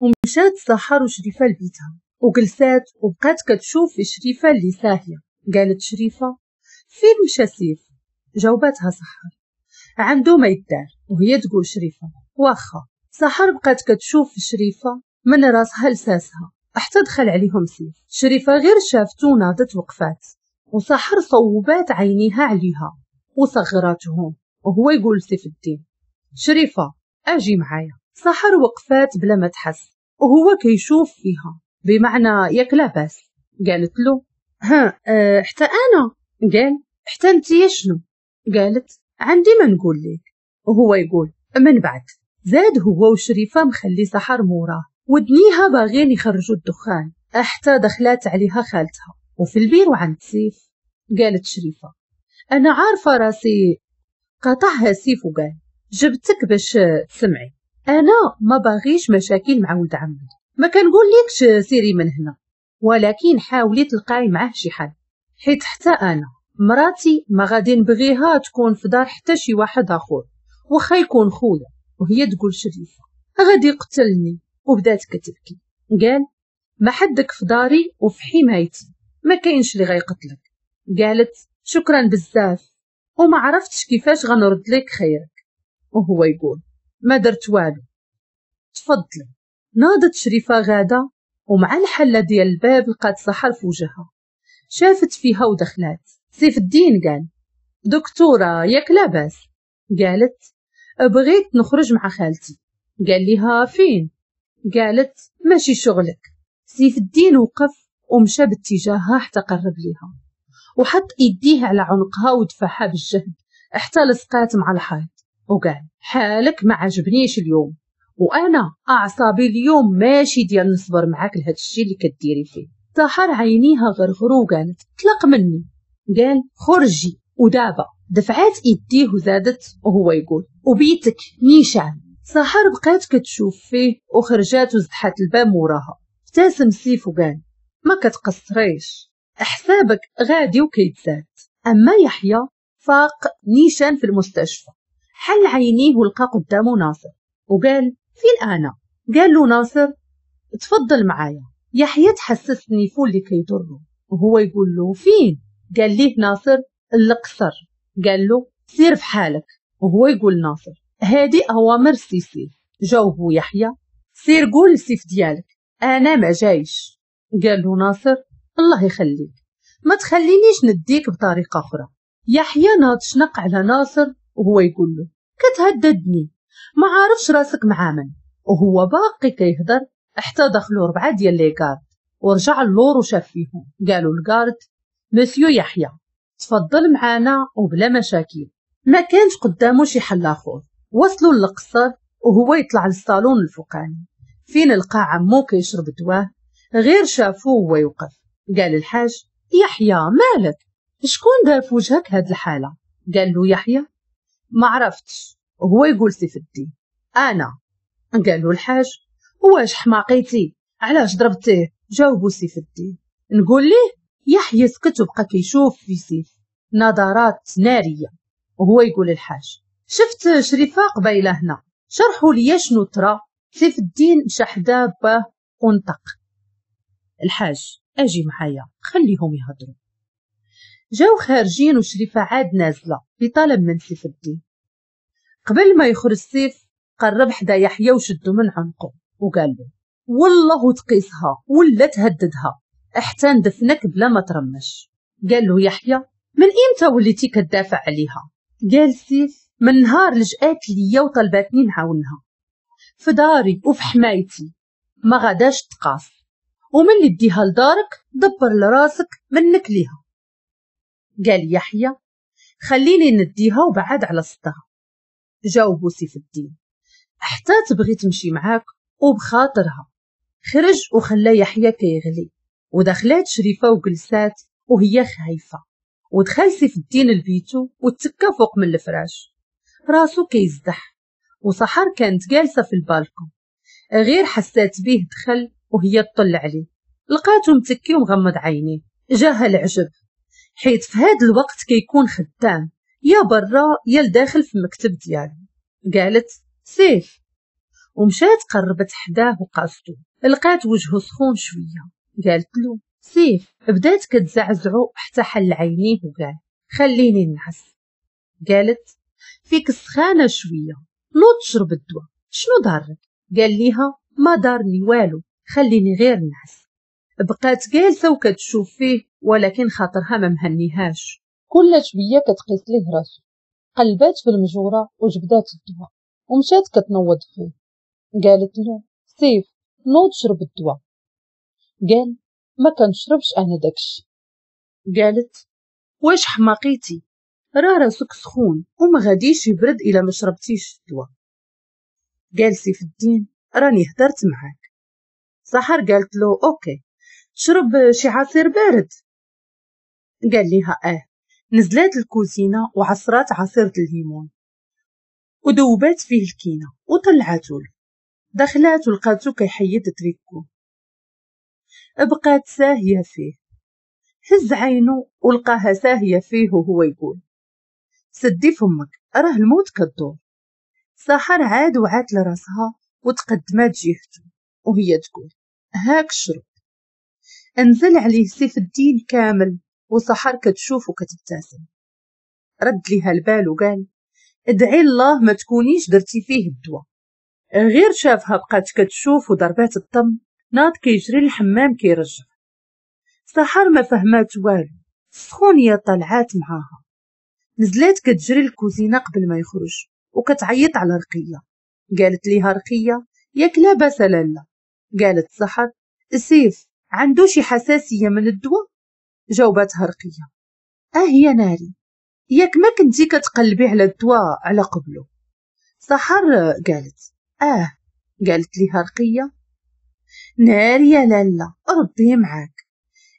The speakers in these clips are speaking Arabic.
ومشات سحر وشريفة لبيتها وجلسات وبقات كتشوف شريفة اللي ساهية قالت شريفة فين مشى سيف جاوباتها سحر عنده ما يدار وهي تقول شريفة واخا سحر بقات كتشوف شريفة من راسها لساسها حتى دخل عليهم سيف شريفة غير شافته ناضت وقفات وسحر صوبات عينيها عليها وصغراتهم وهو يقول سيف الدين شريفة أجي معايا سحر وقفات بلا ما تحس وهو كيشوف فيها بمعنى ياك لاباس قالت له ها أه حتى انا قال حتى انت شنو قالت عندي ما نقول لك وهو يقول من بعد زاد هو وشريفة مخلي سحر موراه ودنيها باغين يخرجوا الدخان حتى دخلات عليها خالتها وفي البير وعند سيف قالت شريفة أنا عارفة راسي قطعها سيف وقال جبتك باش تسمعي أنا ما باغيش مشاكل مع ولد عمي ما كنقولكش سيري من هنا ولكن حاولي تلقاي معاه شي حل حيت حتى أنا مراتي ما غادي نبغيها تكون في دار حتى شي واحد آخر وخا يكون خويا وهي تقول شريفة غادي يقتلني وبدات كتبكي قال ما حدك في داري وفي حمايتي ما كاينش اللي غيقتلك قالت شكرا بزاف وما عرفتش كيفاش غنرد لك خيرك وهو يقول ما درت والو تفضلي ناضت شريفة غادة ومع الحلة ديال الباب لقات صحر في وجهها شافت فيها ودخلات سيف الدين قال دكتورة ياك لاباس قالت بغيت نخرج مع خالتي قال ليها فين قالت ماشي شغلك سيف الدين وقف ومشى باتجاهها حتى قرب ليها وحط ايديه على عنقها ودفعها بالجهد حتى لصقات مع الحائط وقال حالك ما عجبنيش اليوم وانا اعصابي اليوم ماشي ديال نصبر معاك لهذا الشيء اللي كديري فيه سهر عينيها غرغرو وقالت طلق مني قال خرجي ودابا دفعات يديه وزادت وهو يقول وبيتك نيشان سحر بقات كتشوف فيه وخرجات وزحت الباب موراها ابتسم سيف وقال ما كتقصريش حسابك غادي وكيتزاد اما يحيى فاق نيشان في المستشفى حل عينيه ولقى قدامه ناصر وقال فين أنا؟ قال له ناصر تفضل معايا يحيى تحسسني فول اللي كيضره وهو يقول له فين؟ قال ليه ناصر القصر قال له سير حالك وهو يقول ناصر هادي أوامر سيسي جاوبه يحيى سير قول السيف ديالك أنا ما جايش قال له ناصر الله يخليك ما تخلينيش نديك بطريقة أخرى يحيى ناض شنق على ناصر وهو يقول له كتهددني ما عارفش راسك مع من وهو باقي كيهضر حتى دخلوا ربعة ديال لي كارد ورجع اللور وشاف فيهم قالوا الكارد مسيو يحيى تفضل معانا وبلا مشاكل ما كانش قدامه شي حل اخر وصلوا للقصر وهو يطلع للصالون الفوقاني فين لقى عمو كيشرب دواه غير شافو هو يوقف قال الحاج يحيى مالك شكون دار في وجهك هاد الحالة قال له يحيى ما عرفتش هو يقول سي الدين انا قالوا الحاج واش حماقيتي علاش ضربتيه جاوبو سي الدين نقول ليه يحيى سكت وبقى كيشوف في سيف نظرات ناريه وهو يقول الحاج شفت شريفه قبيله هنا شرحوا لي شنو ترى سيف الدين مشى حدا باه ونطق الحاج اجي معايا خليهم يهضروا جاو خارجين عاد نازلة بطلب من سيف الدين قبل ما يخرج سيف قرب حدا يحيى وشدو من عنقه وقال له والله تقيسها ولا تهددها حتى ندفنك بلا ما ترمش قال له يحيى من امتى وليتي كتدافع عليها قال سيف من نهار لجات ليا وطلباتني نعاونها في داري وفي حمايتي ما غاداش تقاس ومن اللي ديها لدارك دبر لراسك منك ليها قال يحيى خليني نديها وبعد على صدها جاوبو سيف الدين حتى تبغي تمشي معاك وبخاطرها خرج وخلى يحيى كيغلي ودخلت شريفة وجلسات وهي خايفة ودخل سيف الدين لبيتو وتكا فوق من الفراش راسو كيزدح وصحر كانت جالسة في البالكون غير حسات بيه دخل وهي تطل عليه لقاتو متكي ومغمض عينيه جاها العجب حيت في هذا الوقت كيكون خدام يا برا يا لداخل في المكتب ديالو قالت سيف ومشات قربت حداه وقاصدو لقات وجهه سخون شويه قالت له سيف بدات كتزعزعو حتى حل عينيه وقال خليني نعس قالت فيك السخانه شويه نوض شرب الدواء شنو دارك قال ليها ما دارني والو خليني غير نعس بقات جالسه وكتشوف كتشوف فيه ولكن خاطرها ما مهنيهاش كل شوية كتقيس ليه راسو قلبات في المجورة وجبدات الدواء ومشات كتنوض فيه قالت له سيف نوض شرب الدواء قال ما كنشربش انا داكشي قالت واش حماقيتي راه راسك سخون وما غاديش يبرد الا ما شربتيش الدواء قال سيف الدين راني هدرت معاك سحر قالت له اوكي شرب شي عصير بارد قال ليها اه نزلات الكوزينة وعصرات عصيرة الليمون ودوبات فيه الكينة وطلعاتو له دخلات ولقاته كيحيد تريكو بقات ساهية فيه هز عينو ولقاها ساهية فيه وهو يقول سدي فمك راه الموت كدور سحر عاد وعاد لراسها وتقدمات جهته وهي تقول هاك شرب انزل عليه سيف الدين كامل وسحر كتشوفه كتبتسم رد ليها البال وقال ادعي الله ما تكونيش درتي فيه الدواء غير شافها بقات كتشوف وضربات الطم ناض كيجري للحمام كيرجع سحر ما فهمات والو سخونية طلعات معاها نزلات كتجري الكوزينة قبل ما يخرج وكتعيط على رقية قالت ليها رقية ياك لاباس لالا قالت سحر سيف عنده شي حساسية من الدواء جاوبات رقية آه يا ناري ياك ما كنتي كتقلبي على الدواء على قبله سحر قالت آه قالت ليها رقية ناري يا لالا ربي معاك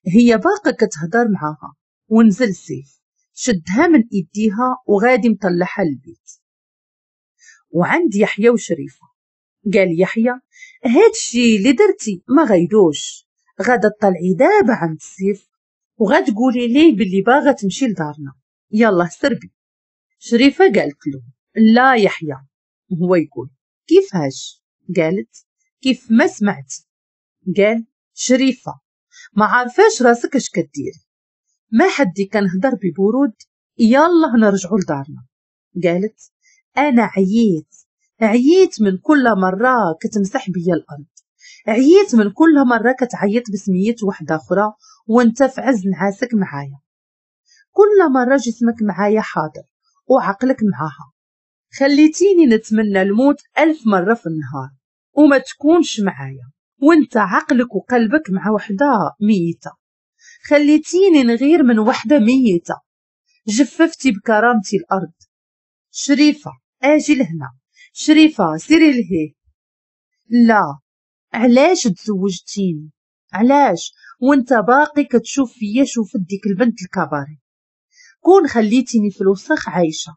هي باقا كتهضر معاها ونزل سيف شدها من ايديها وغادي مطلعها للبيت وعند يحيى وشريفه قال يحيى هادشي اللي درتي ما غيدوش غادا تطلعي دابا عند السيف وغتقولي ليه باللي باغا تمشي لدارنا يلا سربي شريفه قالت له لا يحيى هو يقول كيفاش قالت كيف ما سمعت قال شريفه ما عارفاش راسك اش كدير ما حدي كنهضر ببرود يلا نرجعوا لدارنا قالت انا عييت عييت من كل مره كتمسح بيا الارض عييت من كل مرة كتعيط بسميت وحدة أخرى وانت في عز نعاسك معايا كل مرة جسمك معايا حاضر وعقلك معاها خليتيني نتمنى الموت ألف مرة في النهار وما تكونش معايا وانت عقلك وقلبك مع وحدة ميتة خليتيني نغير من وحدة ميتة جففتي بكرامتي الأرض شريفة أجي لهنا شريفة سيري لهيه لا علاش تزوجتيني علاش وانت باقي كتشوف فيا شوفت ديك البنت الكباري كون خليتيني في الوسخ عايشه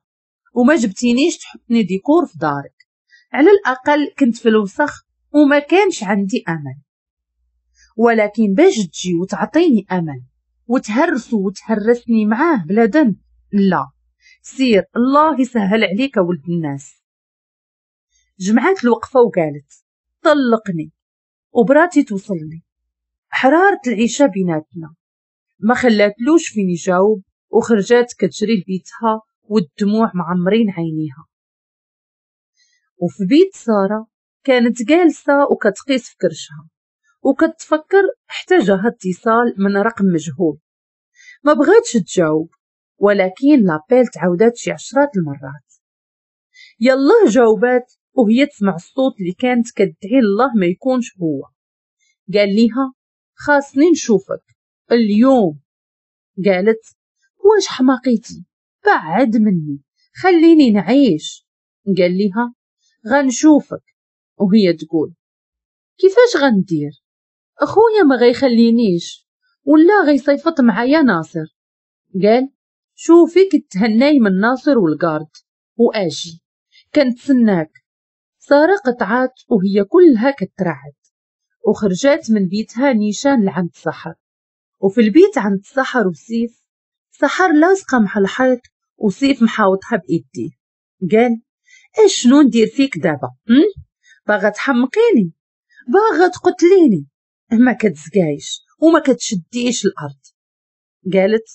وما جبتينيش تحطني ديكور في دارك على الاقل كنت في الوسخ وما كانش عندي امل ولكن باش تجي وتعطيني امل وتهرسو وتهرسني معاه بلا دم لا سير الله يسهل عليك ولد الناس جمعات الوقفه وقالت طلقني وبراتي توصلني حرارة العيشة بيناتنا ما خلاتلوش فين يجاوب وخرجات كتجري لبيتها والدموع معمرين عينيها وفي بيت سارة كانت جالسة وكتقيس في كرشها وكتفكر حتى جاها اتصال من رقم مجهول ما بغيتش تجاوب ولكن لابيل تعاودات شي عشرات المرات يلا جاوبات وهي تسمع الصوت اللي كانت كدعي الله ما يكونش هو قال ليها خاصني نشوفك اليوم قالت واش حماقيتي بعد مني خليني نعيش قال ليها غنشوفك وهي تقول كيفاش غندير اخويا ما غيخلينيش ولا غيصيفط معايا ناصر قال شوفي كتهناي من ناصر والقارد واجي كنتسناك سارة قطعات وهي كلها كترعد وخرجت من بيتها نيشان لعند سحر وفي البيت عند سحر وسيف سحر لازقة مع الحيط وسيف محاوطها بإيدي قال إيش شنو ندير فيك دابا باغا تحمقيني باغا تقتليني ما كتزقايش وما كتشديش الأرض قالت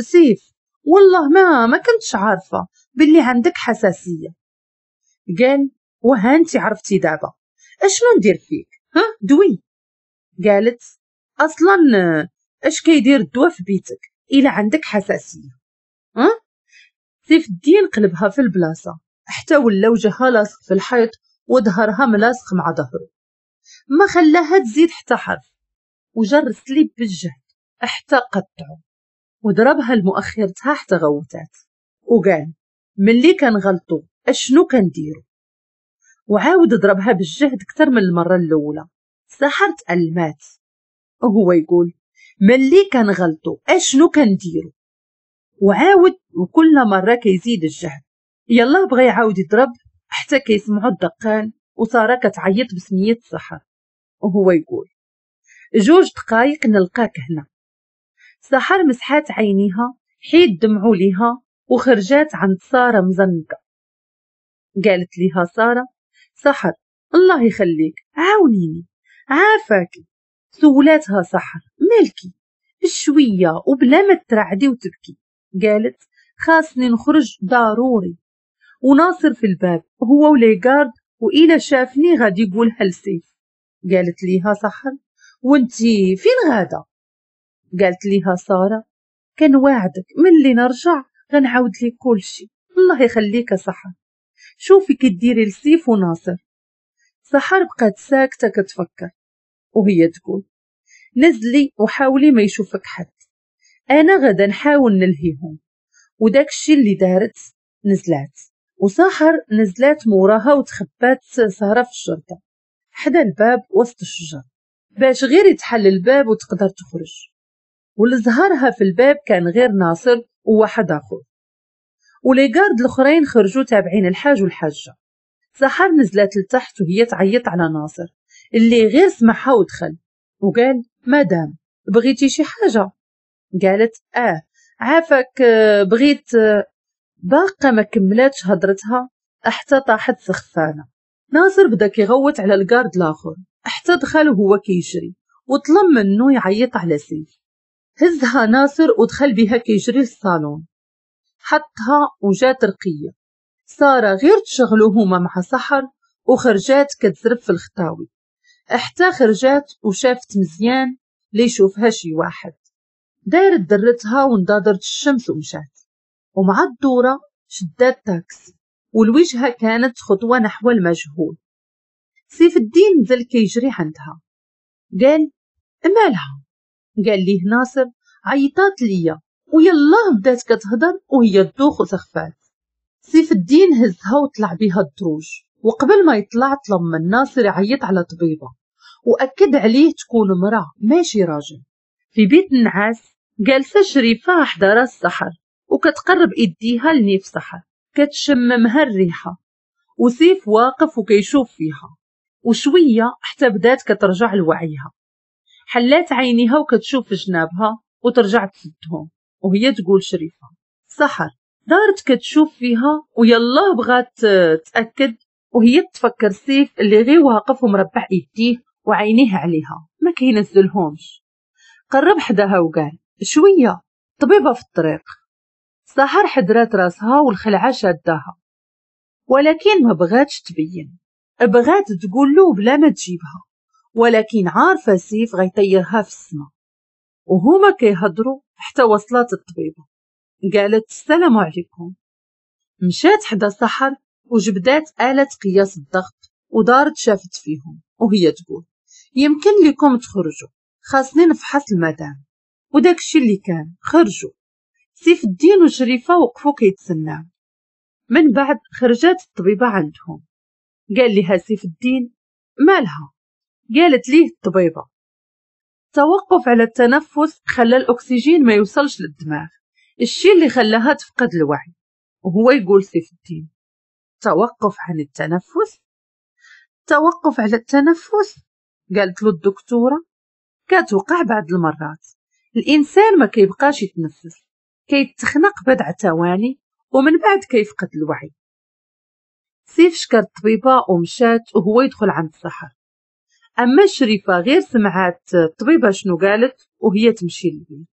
سيف والله ما ما كنتش عارفة باللي عندك حساسية قال وها انت عرفتي دابا اشنو ندير فيك ها دوي قالت اصلا اش كيدير الدواء في بيتك الا عندك حساسيه ها سيف الدين قلبها في البلاصه حتى ولا وجهها لاصق في الحيط وظهرها ملاصق مع ظهره ما خلاها تزيد حتى حرف وجر السليب بالجهد حتى قطعو وضربها لمؤخرتها حتى غوتات وقال ملي كان غلطو اشنو كنديرو وعاود ضربها بالجهد كتر من المرة الأولى سحرت المات وهو يقول ملي كان غلطو اشنو كنديرو وعاود وكل مرة كيزيد الجهد يلا بغى يعاود يضرب حتى كيسمعو الدقان وسارة كتعيط بسمية السحر وهو يقول جوج دقايق نلقاك هنا سحر مسحات عينيها حيد دمعو ليها وخرجات عند سارة مزنقة قالت ليها سارة سحر الله يخليك عاونيني عافاكي سولاتها سحر مالكي شوية وبلا ما ترعدي وتبكي قالت خاصني نخرج ضروري وناصر في الباب هو وليغارد وإلى شافني غادي يقولها لسيف قالت ليها سحر وانتي فين غادا قالت ليها سارة كان وعدك من اللي نرجع غنعاود كل شي الله يخليك سحر شوفي كديري لسيف وناصر سحر بقات ساكتة كتفكر وهي تقول نزلي وحاولي ما يشوفك حد انا غدا نحاول نلهيهم وداك الشي اللي دارت نزلات وسحر نزلات موراها وتخبات سهرة في الشرطة حدا الباب وسط الشجر باش غير يتحل الباب وتقدر تخرج ولزهرها في الباب كان غير ناصر وواحد آخر جارد الاخرين خرجوا تابعين الحاج والحاجه سحر نزلت لتحت وهي تعيط على ناصر اللي غير سمعها ودخل وقال مدام بغيتي شي حاجه قالت اه عافاك بغيت باقة ما كملاتش هضرتها حتى طاحت سخفانة ناصر بدا كيغوت على الجارد الاخر حتى دخل وهو كيجري وطلب منه يعيط على سيف هزها ناصر ودخل بها كيجري للصالون حطها وجات رقية سارة غير تشغلو هما مع سحر وخرجات كتزرب في الخطاوي احتى خرجات وشافت مزيان ليشوفها شي واحد دارت درتها وانضادرت الشمس ومشات ومع الدورة شدات تاكسي والوجهة كانت خطوة نحو المجهول سيف الدين نزل كيجري عندها قال مالها قال ليه ناصر عيطات ليا ويلاه بدات كتهضر وهي تدوخ وتخفات سيف الدين هزها وطلع بها الدروج وقبل ما يطلع طلب من ناصر يعيط على طبيبة وأكد عليه تكون مرأة ماشي راجل في بيت النعاس جالسة شريفة حدا راس سحر وكتقرب إديها لنيف سحر كتشممها الريحة وسيف واقف وكيشوف فيها وشوية حتى بدات كترجع لوعيها حلات عينيها وكتشوف جنابها وترجع تسدهم وهي تقول شريفة سحر دارت كتشوف فيها ويلا بغات آه، تأكد وهي تفكر سيف اللي غير واقف ومربع يديه وعينيه عليها ما كينزلهمش قرب حداها وقال شوية طبيبة في الطريق سحر حدرات راسها والخلعة شادها ولكن ما بغاتش تبين بغات تقول له بلا ما تجيبها ولكن عارفة سيف غيطيرها في السماء وهما كيهضروا حتى وصلت الطبيبة قالت السلام عليكم مشات حدا سحر وجبدات آلة قياس الضغط ودارت شافت فيهم وهي تقول يمكن لكم تخرجوا خاصني نفحص المدام وداك الشي اللي كان خرجوا سيف الدين وشريفة وقفوا كيتسنى من بعد خرجت الطبيبة عندهم قال لها سيف الدين مالها قالت ليه الطبيبة التوقف على التنفس خلى الأكسجين ما يوصلش للدماغ الشي اللي خلاها تفقد الوعي وهو يقول سيف الدين توقف عن التنفس توقف على التنفس قالت له الدكتورة كتوقع بعض المرات الإنسان ما كيبقاش يتنفس كيتخنق بضع ثواني ومن بعد كيفقد الوعي سيف شكر الطبيبة ومشات وهو يدخل عند السحر أما شريفة غير سمعت الطبيبة شنو قالت وهي تمشي للبيت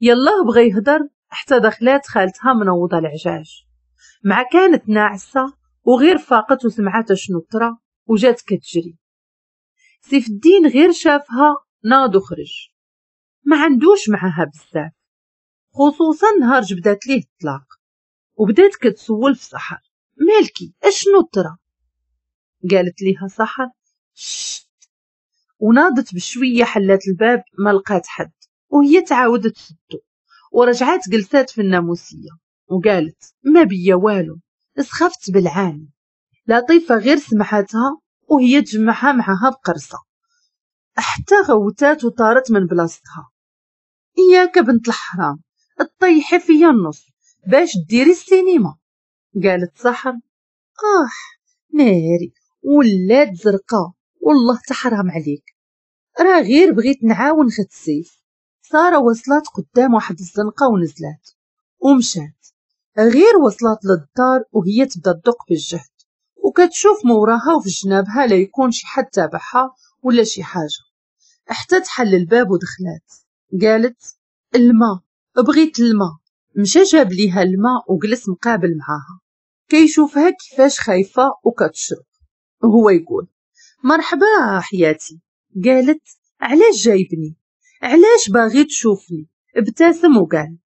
يلاه بغى يهدر حتى دخلات خالتها منوضة العجاج مع كانت ناعسة وغير فاقت وسمعت شنو طرا وجات كتجري سيف الدين غير شافها ناض وخرج ما عندوش معها بزاف خصوصا نهار جبدات ليه الطلاق وبدات كتسول في سحر مالكي اشنو طرا قالت ليها سحر وناضت بشوية حلات الباب ما لقات حد وهي تعاودت تسدو ورجعت جلسات في الناموسية وقالت ما بيا والو سخفت بالعاني لطيفة غير سمحتها وهي تجمعها معها بقرصة حتى غوتات وطارت من بلاصتها إياك بنت الحرام تطيحي فيا النص باش ديري السينما قالت صحر آه ناري ولات زرقاء والله تحرم عليك راه غير بغيت نعاون في السيف سارة وصلت قدام واحد الزنقة ونزلت ومشات غير وصلت للدار وهي تبدا تدق بالجهد وكتشوف موراها وفي جنابها لا يكون شي حد تابعها ولا شي حاجة حتى تحل الباب ودخلت قالت الماء بغيت الماء مشى جاب ليها الماء وجلس مقابل معاها كيشوفها كيفاش خايفة وكتشرب هو يقول مرحبا حياتي قالت علاش جايبني علاش باغي تشوفني ابتسم وقال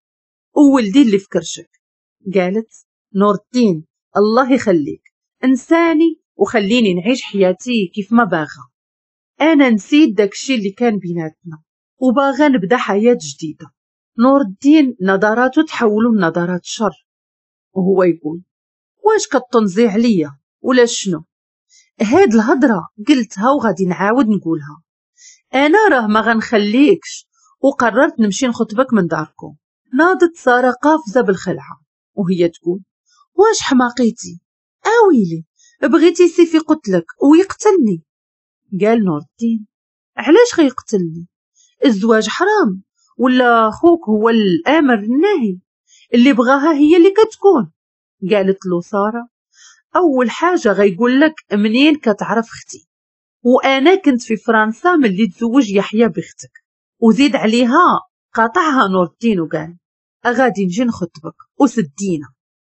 وولدي اللي في كرشك قالت نور الدين الله يخليك انساني وخليني نعيش حياتي كيف ما باغا انا نسيت داكشي اللي كان بيناتنا وباغا نبدا حياه جديده نور الدين نظراته تحولوا لنظرات شر وهو يقول واش كتنزي عليا ولا شنو هاد الهضرة قلتها وغادي نعاود نقولها أنا راه ما غنخليكش وقررت نمشي نخطبك من داركم ناضت سارة قافزة بالخلعة وهي تقول واش حماقيتي اويلي بغيتي سيفي قتلك ويقتلني قال نور الدين علاش غيقتلني الزواج حرام ولا خوك هو الامر الناهي اللي بغاها هي اللي كتكون قالت له سارة أول حاجة غيقول لك منين كتعرف أختي وأنا كنت في فرنسا ملي تزوج يحيى بختك وزيد عليها قطعها نور الدين وقال غادي نجي نخطبك وسدينا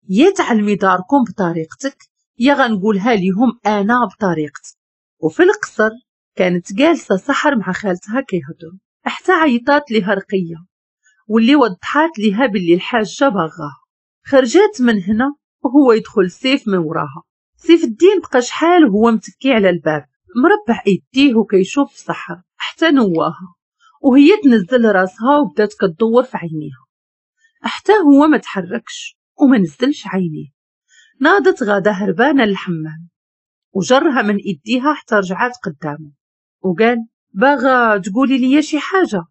يا تعلمي داركم بطريقتك يا غنقولها ليهم أنا بطريقتي وفي القصر كانت جالسة سحر مع خالتها كيهضروا حتى عيطات ليها رقية واللي وضحات ليها باللي الحاجة باغاها خرجات من هنا وهو يدخل سيف من وراها سيف الدين بقى شحال هو متكي على الباب مربع ايديه وكيشوف الصحراء حتى نواها وهي تنزل راسها وبدات كتدور في عينيها حتى هو ما تحركش وما نزلش عينيه ناضت غادة هربانة للحمام وجرها من ايديها حتى رجعات قدامه وقال باغا تقولي لي شي حاجة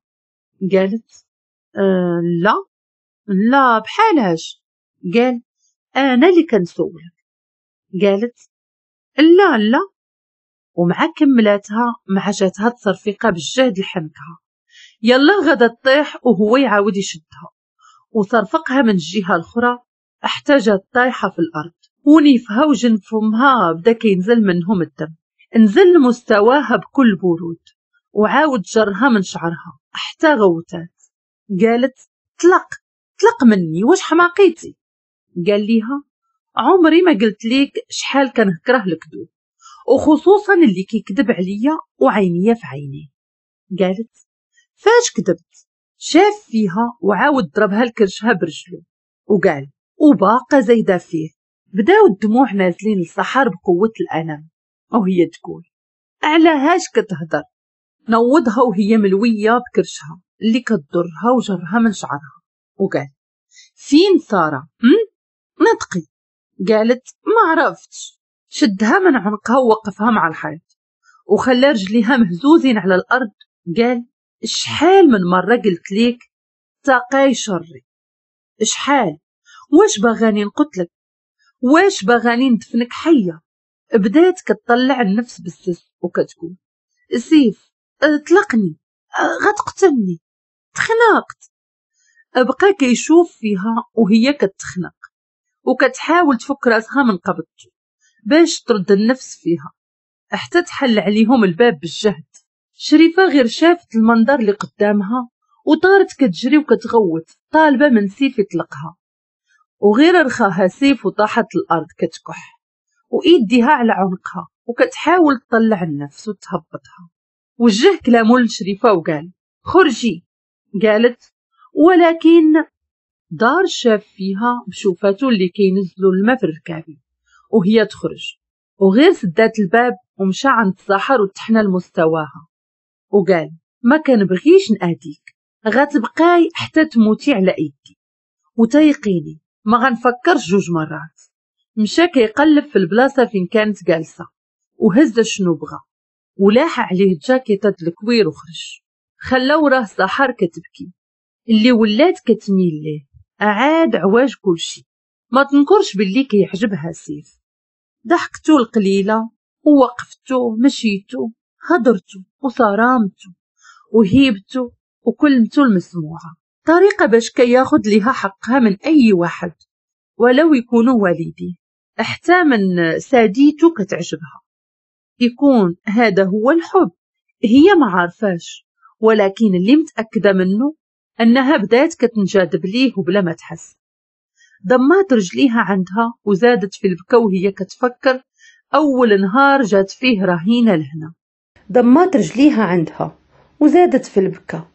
قالت أه لا لا بحالهاش قال أنا اللي كنسولك قالت لا لا ومع كملاتها مع جاتها تصرفيقة بالجهد لحنكها يلا غدا تطيح وهو يعاود يشدها وصرفقها من الجهة الأخرى حتى جات طايحة في الأرض ونيفها وجن فمها بدا كينزل منهم الدم نزل مستواها بكل برود وعاود جرها من شعرها حتى غوتات قالت طلق طلق مني واش حماقيتي قال ليها عمري ما قلت ليك شحال كنكره الكذوب وخصوصا اللي كيكذب عليا وعينيا في عينيه قالت فاش كذبت شاف فيها وعاود ضربها لكرشها برجلو وقال وباقى زايدة فيه بداو الدموع نازلين للصحار بقوة الألم وهي تقول علاهاش كتهضر نوضها وهي ملوية بكرشها اللي كتضرها وجرها من شعرها وقال فين سارة م? نطقي قالت ما عرفتش شدها من عنقها ووقفها مع الحيط وخلى رجليها مهزوزين على الأرض قال شحال من مرة قلت ليك تقاي شري شحال واش باغاني نقتلك واش باغاني ندفنك حية بدات كتطلع النفس بالسس وكتقول سيف اطلقني غتقتلني تخنقت بقى كيشوف فيها وهي كتخنق وكتحاول تفك راسها من قبضته باش ترد النفس فيها حتى تحل عليهم الباب بالجهد شريفة غير شافت المنظر اللي قدامها وطارت كتجري وكتغوت طالبة من سيف يطلقها وغير رخاها سيف وطاحت الأرض كتكح وإيديها على عنقها وكتحاول تطلع النفس وتهبطها وجه كلامه لشريفة وقال خرجي قالت ولكن دار شاف فيها بشوفاتو اللي كينزلوا الماء في الركابي وهي تخرج وغير سدات الباب ومشى عند الصحر وتحنى لمستواها وقال ما بغيش نأديك غتبقاي حتى تموتي على ايدي وتيقيني ما غنفكر جوج مرات مشى كيقلب في البلاصه فين كانت جالسه وهز شنو بغا ولاح عليه جاكيطة الكوير وخرج خلا وراه الزهر كتبكي اللي ولات كتميل ليه أعاد عواج كل شيء ما تنكرش باللي كيعجبها سيف ضحكتو القليلة ووقفتو مشيتو هضرتو وصرامتو وهيبتو وكلمتو المسموعة طريقة باش كياخد ياخد ليها حقها من أي واحد ولو يكونوا والدي حتى من ساديتو كتعجبها يكون هذا هو الحب هي ما عارفاش ولكن اللي متأكدة منه أنها بدات كتنجذب ليه وبلا ما تحس ضمات رجليها عندها وزادت في البكا وهي كتفكر أول نهار جات فيه رهينة لهنا ضمات رجليها عندها وزادت في البكا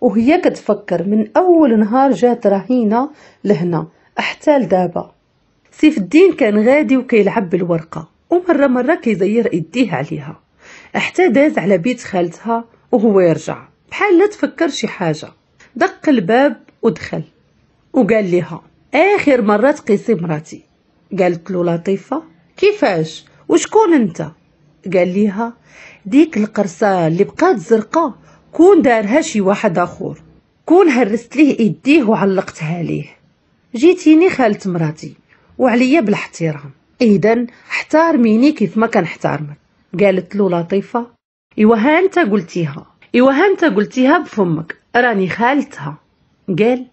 وهي كتفكر من أول نهار جات رهينة لهنا حتى لدابا سيف الدين كان غادي وكيلعب بالورقة ومرة مرة كيزير إيديه عليها حتى داز على بيت خالتها وهو يرجع بحال لا تفكر شي حاجة دق الباب ودخل وقال لها آخر مرة تقيسي مراتي قالت له لطيفة كيفاش وشكون انت قال ليها ديك القرصة اللي بقات زرقاء كون دارها شي واحد اخر كون هرست ليه ايديه وعلقتها ليه جيتيني خالة مراتي وعليا بالاحترام اذا احترميني كيف ما كنحترمك قالت له لطيفة ايوا ها انت قلتيها ايوا ها انت قلتيها بفمك راني خالتها قال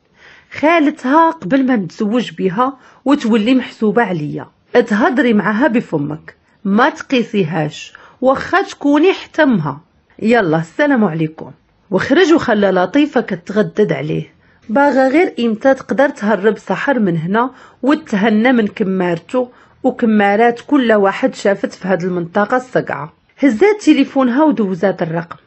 خالتها قبل ما نتزوج بها وتولي محسوبة عليا تهضري معها بفمك ما تقيسيهاش واخا تكوني حتمها يلا السلام عليكم وخرج وخلى لطيفة كتغدد عليه باغا غير امتى تقدر تهرب سحر من هنا وتهنى من كمارته وكمارات كل واحد شافت في هاد المنطقة الصقعة هزات تليفونها ودوزات الرقم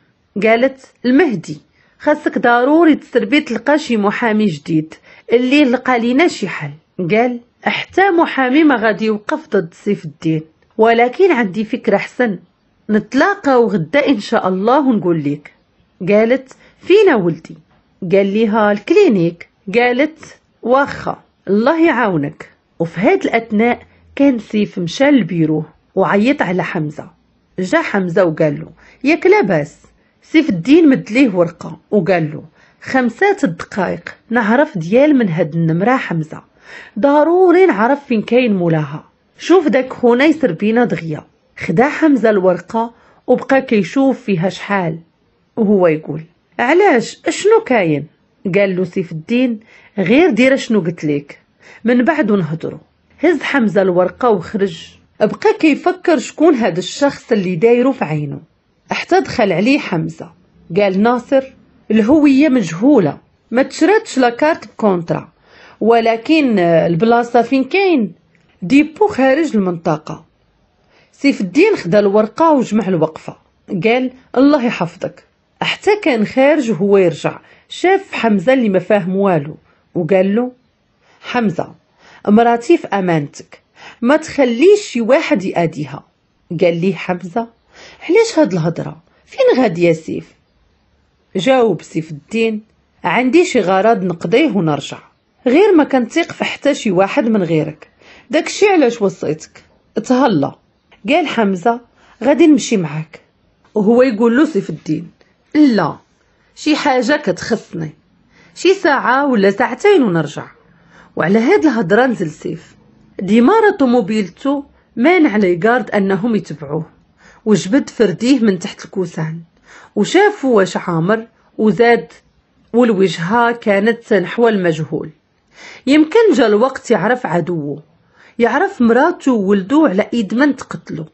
قالت المهدي خاصك ضروري تسربي تلقى شي محامي جديد اللي لقى لينا شي حل قال حتى محامي ما غادي يوقف ضد سيف الدين ولكن عندي فكره حسن نتلاقاو غدا ان شاء الله ونقول لك قالت فينا ولدي قال ليها الكلينيك قالت واخا الله يعاونك وفي هاد الاثناء كان سيف مشى لبيروه وعيط على حمزه جا حمزه وقال له ياك لاباس سيف الدين مد ليه ورقة وقال له خمسات الدقائق نعرف ديال من هاد النمرة حمزة ضروري نعرف فين كاين مولاها شوف داك خونا يسر بينا دغيا خدا حمزة الورقة وبقى كيشوف فيها شحال وهو يقول علاش اشنو كاين قال له سيف الدين غير دير شنو قلت لك من بعد نهضروا هز حمزة الورقة وخرج بقى كيفكر شكون هاد الشخص اللي دايرو في عينه حتى دخل عليه حمزة قال ناصر الهوية مجهولة ما تشردش لكارت بكونترا ولكن البلاصة فين كاين ديبو خارج المنطقة سيف الدين خدا الورقة وجمع الوقفة قال الله يحفظك حتى كان خارج وهو يرجع شاف حمزة اللي ما فاهم والو وقال له حمزة مراتي في أمانتك ما تخليش شي واحد يأديها قال لي حمزة علاش هاد الهضره فين غادي يا سيف جاوب سيف الدين عندي شي غرض نقضيه ونرجع غير ما كنتيق في حتى شي واحد من غيرك داكشي علاش وصيتك تهلا قال حمزه غادي نمشي معاك وهو يقول له سيف الدين لا شي حاجه كتخصني شي ساعه ولا ساعتين ونرجع وعلى هاد الهضره نزل سيف ديما راه طوموبيلتو مانع لي يقارد انهم يتبعوه وجبد فرديه من تحت الكوسان وشاف واش عامر وزاد والوجهة كانت نحو المجهول يمكن جا الوقت يعرف عدوه يعرف مراته وولدو على ايد من تقتلو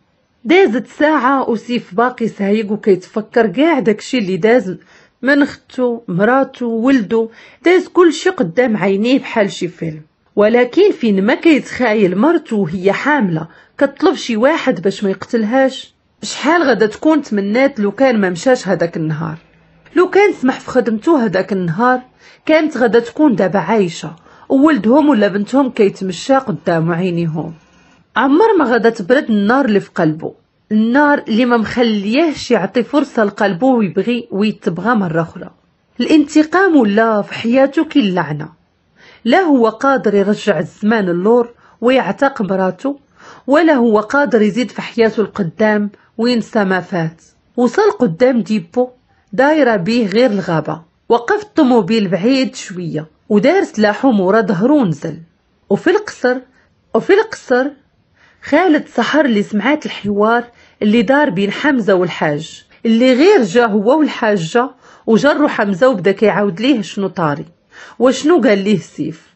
دازت ساعة وسيف باقي سايق وكيتفكر كاع داكشي اللي داز من ختو مراتو ولدو داز كل شي قدام عينيه بحال شي فيلم ولكن فين ما كيتخايل مرتو وهي حاملة كتطلب شي واحد باش ما يقتلهاش شحال غدا تكون تمنات لو كان ما مشاش هذاك النهار لو كان سمح في خدمته هذاك النهار كانت غدا تكون دابا عايشه وولدهم ولا بنتهم كيتمشى قدام عينيهم عمر ما غدا تبرد النار اللي في قلبه النار اللي ما مخليهش يعطي فرصه لقلبه ويبغي ويتبغى مره اخرى الانتقام ولا في حياته كي اللعنه لا هو قادر يرجع الزمان اللور ويعتق مراته ولا هو قادر يزيد في حياته القدام وينسى ما فات وصل قدام ديبو دايرة بيه غير الغابة وقف الطوموبيل بعيد شوية ودار سلاحه مورا ظهرو ونزل وفي القصر وفي القصر خالد سحر اللي سمعات الحوار اللي دار بين حمزة والحاج اللي غير جا هو والحاجة وجرو حمزة وبدا كيعاود ليه شنو طاري وشنو قال ليه سيف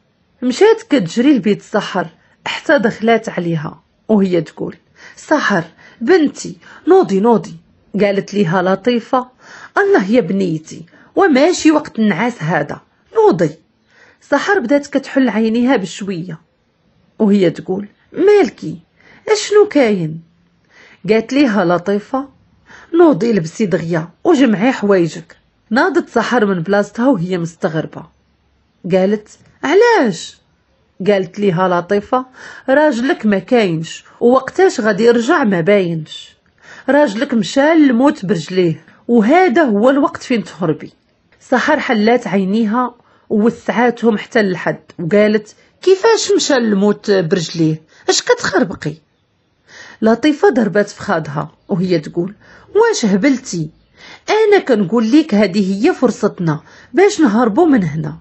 مشات كتجري لبيت سحر حتى دخلات عليها وهي تقول سحر بنتي نوضي نوضي قالت ليها لطيفة الله يا بنيتي وماشي وقت النعاس هذا نوضي سحر بدات كتحل عينيها بشوية وهي تقول مالكي اشنو كاين قالت ليها لطيفة نوضي لبسي دغيا وجمعي حوايجك ناضت سحر من بلاصتها وهي مستغربة قالت علاش قالت ليها لطيفة راجلك ما كاينش ووقتاش غادي يرجع ما باينش راجلك مشى للموت برجليه وهذا هو الوقت فين تهربي سحر حلات عينيها ووسعاتهم حتى للحد وقالت كيفاش مشى للموت برجليه اش كتخربقي لطيفة ضربات في خادها وهي تقول واش هبلتي انا كنقول لك هذه هي فرصتنا باش نهربوا من هنا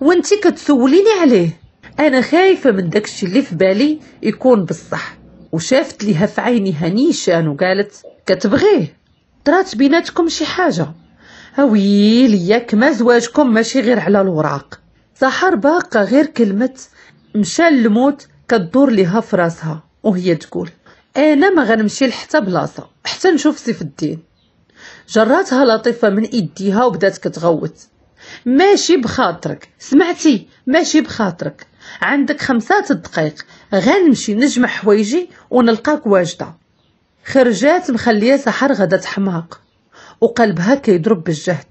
وانتي كتسوليني عليه انا خايفه من داكشي اللي في بالي يكون بصح وشافت ليها في عينيها نيشان وقالت كتبغيه طرات بيناتكم شي حاجه هويلي ياك ما زواجكم ماشي غير على الوراق سحر باقه غير كلمه مشى الموت كدور ليها في راسها وهي تقول انا ما غنمشي لحتى بلاصه حتى نشوف سيف الدين جراتها لطيفه من ايديها وبدات كتغوت ماشي بخاطرك سمعتي ماشي بخاطرك عندك خمسة دقائق غنمشي نجمع حوايجي ونلقاك واجدة خرجات مخلية سحر غدا تحماق وقلبها كيضرب بالجهد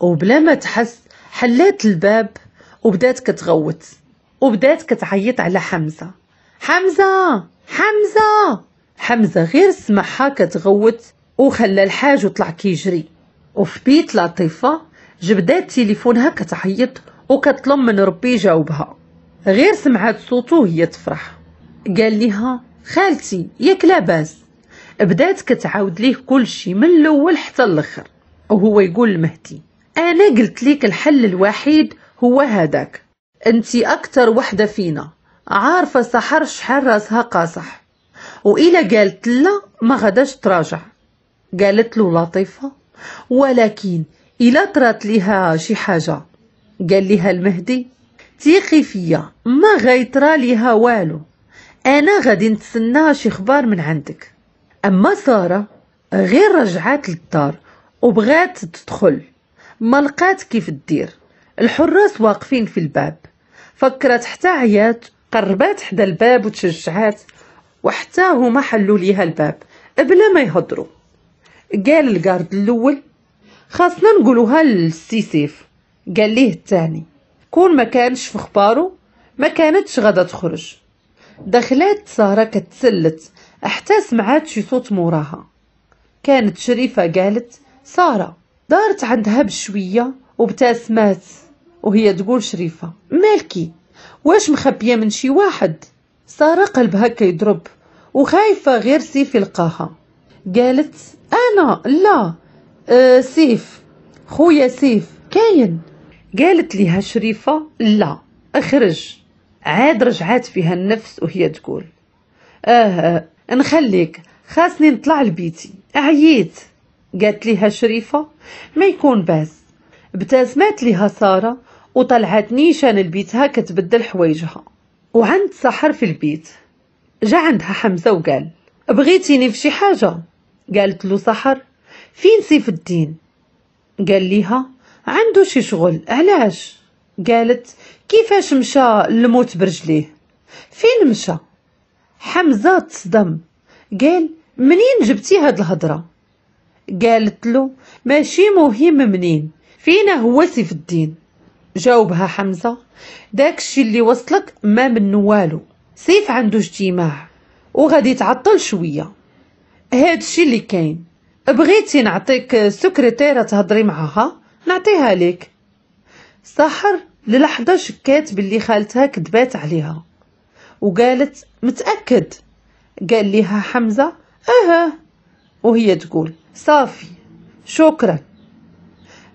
وبلا ما تحس حلات الباب وبدات كتغوت وبدات كتعيط على حمزة حمزة حمزة حمزة غير سمعها كتغوت وخلى الحاج وطلع كيجري وفي بيت لطيفة جبدات تليفونها كتعيط وكتطلب من ربي يجاوبها غير سمعت صوتو هي تفرح قال ليها خالتي ياك لاباس بدات كتعاود ليه كل شيء من الاول حتى الاخر وهو يقول لمهدي انا قلت ليك الحل الوحيد هو هذاك انت اكثر وحده فينا عارفه سحر شحال راسها قاصح وإلا قالت لا ما غداش تراجع قالت له لطيفه ولكن إلا طرات ليها شي حاجه قال لها المهدي تيقي فيا ما غيطرى ليها والو انا غادي نتسنى شي خبار من عندك اما ساره غير رجعات للدار وبغات تدخل ما لقات كيف تدير الحراس واقفين في الباب فكرت حتى عيات قربات حدا الباب وتشجعات وحتى هما حلوا ليها الباب بلا ما يهضروا قال الجارد الاول خاصنا نقولوها للسيسيف قال ليه الثاني كون ما كانش في خباره ما كانتش غدا تخرج دخلات سهرة كتسلت حتى سمعات شي صوت موراها كانت شريفة قالت سارة دارت عندها بشوية وبتاسمات وهي تقول شريفة مالكي واش مخبية من شي واحد سارة قلبها كيضرب وخايفة غير سيف يلقاها قالت أنا لا أه سيف خويا سيف كاين قالت ليها شريفة لا اخرج عاد رجعات فيها النفس وهي تقول اه, آه نخليك خاصني نطلع لبيتي عييت قالت ليها شريفة ما يكون باس ابتسمات ليها سارة وطلعت نيشان لبيتها كتبدل حوايجها وعند سحر في البيت جا عندها حمزة وقال بغيتيني في شي حاجة قالت له سحر فين سيف الدين قال ليها عنده شي شغل علاش قالت كيفاش مشى الموت برجليه فين مشى حمزه تصدم قال منين جبتي هاد الهضره قالت له ماشي مهم منين فينا هو سيف الدين جاوبها حمزه داكشي اللي وصلك ما منو والو سيف عنده اجتماع وغادي يتعطل شويه هادشي اللي كاين بغيتي نعطيك سكرتيره تهضري معاها نعطيها لك سحر للحظة شكات باللي خالتها كذبات عليها وقالت متأكد قال ليها حمزة اها وهي تقول صافي شكرا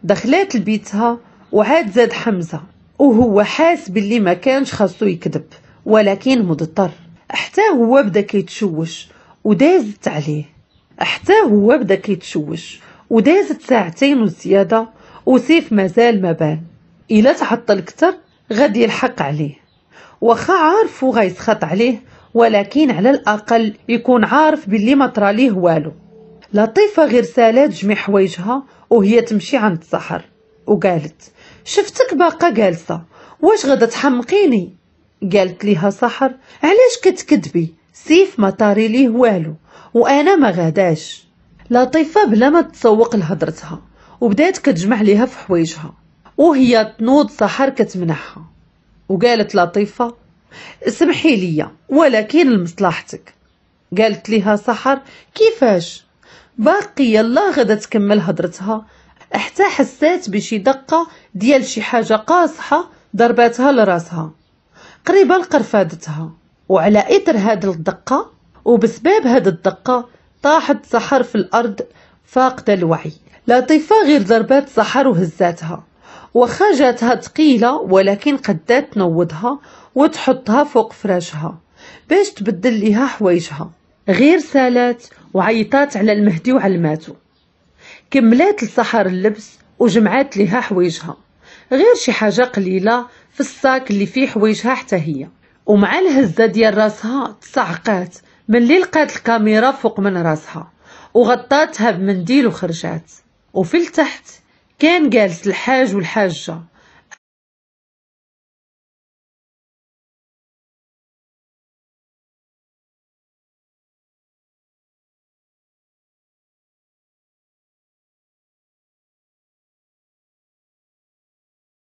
دخلت لبيتها وعاد زاد حمزة وهو حاس باللي ما كانش خاصو يكذب ولكن مضطر حتى هو بدا كيتشوش ودازت عليه حتى هو بدا كيتشوش ودازت ساعتين وزيادة وسيف مازال ما بان إلا تعطل كتر غادي يلحق عليه واخا عارفو غيسخط عليه ولكن على الأقل يكون عارف باللي ما طراليه والو لطيفة غير سالات جميع حوايجها وهي تمشي عند السحر وقالت شفتك باقا جالسة واش غدا تحمقيني قالت ليها سحر علاش كتكذبي سيف ما طاري ليه والو وانا ما غاداش لطيفة بلا ما تسوق لهضرتها وبدات كتجمع ليها في حوايجها وهي تنوض سحر كتمنعها وقالت لطيفة سمحي لي ولكن لمصلحتك قالت ليها سحر كيفاش باقي الله غدا تكمل هضرتها حتى حسات بشي دقة ديال شي حاجة قاصحة ضرباتها لراسها قريبة لقرفادتها وعلى إثر هاد الدقة وبسبب هاد الدقة طاحت سحر في الأرض فاقدة الوعي لطيفة غير ضربات صحر وهزاتها وخا جاتها تقيلة ولكن قدات تنوضها وتحطها فوق فراشها باش تبدل ليها حوايجها غير سالات وعيطات على المهدي وعلماتو كملات لسحر اللبس وجمعات ليها حوايجها غير شي حاجة قليلة في الساك اللي فيه حوايجها حتى هي ومع الهزة ديال راسها تصعقات من اللي لقات الكاميرا فوق من راسها وغطاتها بمنديل وخرجات وفي التحت كان جالس الحاج والحاجة